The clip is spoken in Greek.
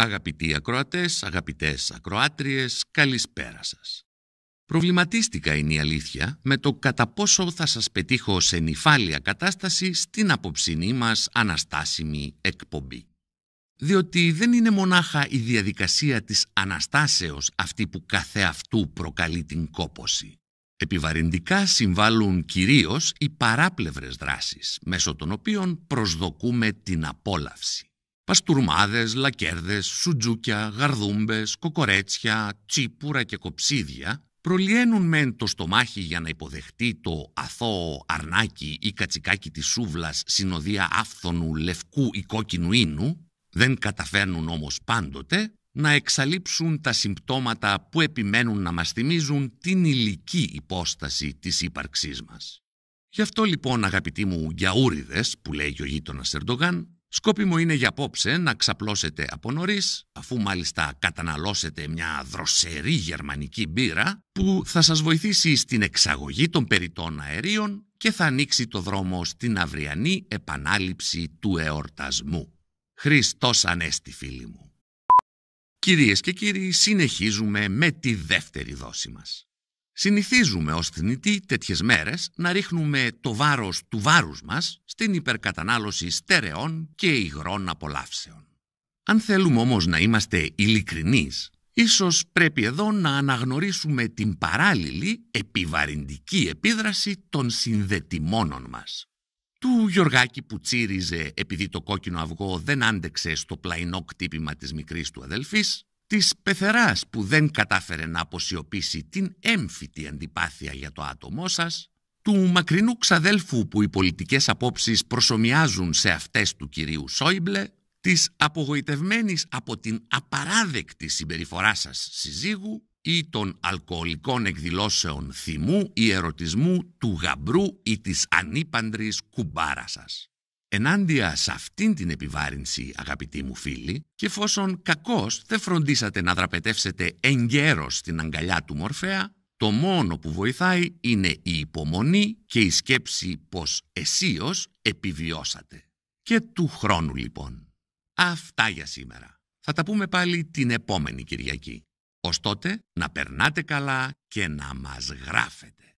Αγαπητοί ακροατές, αγαπητές ακροάτριες, καλησπέρα σας. Προβληματίστηκα είναι η αλήθεια με το κατά πόσο θα σας πετύχω σε νυφάλια κατάσταση στην απόψινή μας αναστάσιμη εκπομπή. Διότι δεν είναι μονάχα η διαδικασία της αναστάσεως αυτή που καθεαυτού προκαλεί την κόποση. Επιβαρυντικά συμβάλλουν κυρίως οι παράπλευρες δράσεις, μέσω των οποίων προσδοκούμε την απόλαυση παστουρμάδες, λακέρδες, σουτζούκια, γαρδούμπες, κοκορέτσια, τσίπουρα και κοψίδια προλιένουν μεν το στομάχι για να υποδεχτεί το αθώο αρνάκι ή κατσικάκι της σούβλας συνοδεία άφθονου, λευκού ή κόκκινου ίνου, δεν καταφέρνουν όμως πάντοτε να εξαλείψουν τα συμπτώματα που επιμένουν να μας θυμίζουν την ηλική υπόσταση της ύπαρξής μας. Γι' αυτό λοιπόν αγαπητοί μου γιαούριδες που λέει ο γείτονας Ερντογάν Σκόπιμο είναι για απόψε να ξαπλώσετε από νωρίς, αφού μάλιστα καταναλώσετε μια δροσερή γερμανική μπύρα που θα σας βοηθήσει στην εξαγωγή των περιττών αερίων και θα ανοίξει το δρόμο στην αυριανή επανάληψη του εορτασμού. Χριστός Ανέστη φίλοι μου. Κυρίες και κύριοι, συνεχίζουμε με τη δεύτερη δόση μας. Συνηθίζουμε ως θνητοί τέτοιες μέρες να ρίχνουμε το βάρος του βάρους μας στην υπερκατανάλωση στερεών και υγρών απολαύσεων. Αν θέλουμε όμως να είμαστε ειλικρινείς, ίσως πρέπει εδώ να αναγνωρίσουμε την παράλληλη επιβαρυντική επίδραση των συνδετημόνων μας. Του Γιωργάκη που τσίριζε επειδή το κόκκινο αυγό δεν άντεξε στο πλαϊνό κτύπημα της μικρής του αδελφής, της πεθεράς που δεν κατάφερε να αποσιωπήσει την έμφυτη αντιπάθεια για το άτομό σας, του μακρινού ξαδέλφου που οι πολιτικές απόψεις προσωμιάζουν σε αυτές του κυρίου Σόιμπλε, της απογοητευμένης από την απαράδεκτη συμπεριφορά σας συζύγου ή των αλκοολικών εκδηλώσεων θυμού ή ερωτισμού του γαμπρού ή της ανήπαντρης κουμπάρα σας. Ενάντια σε αυτήν την επιβάρυνση, αγαπητοί μου φίλοι, και εφόσον κακώς δεν φροντίσατε να δραπετεύσετε εγκαίρως στην αγκαλιά του Μορφέα, το μόνο που βοηθάει είναι η υπομονή και η σκέψη πως εσείως επιβιώσατε. Και του χρόνου λοιπόν. Αυτά για σήμερα. Θα τα πούμε πάλι την επόμενη Κυριακή. Ως να περνάτε καλά και να μας γράφετε.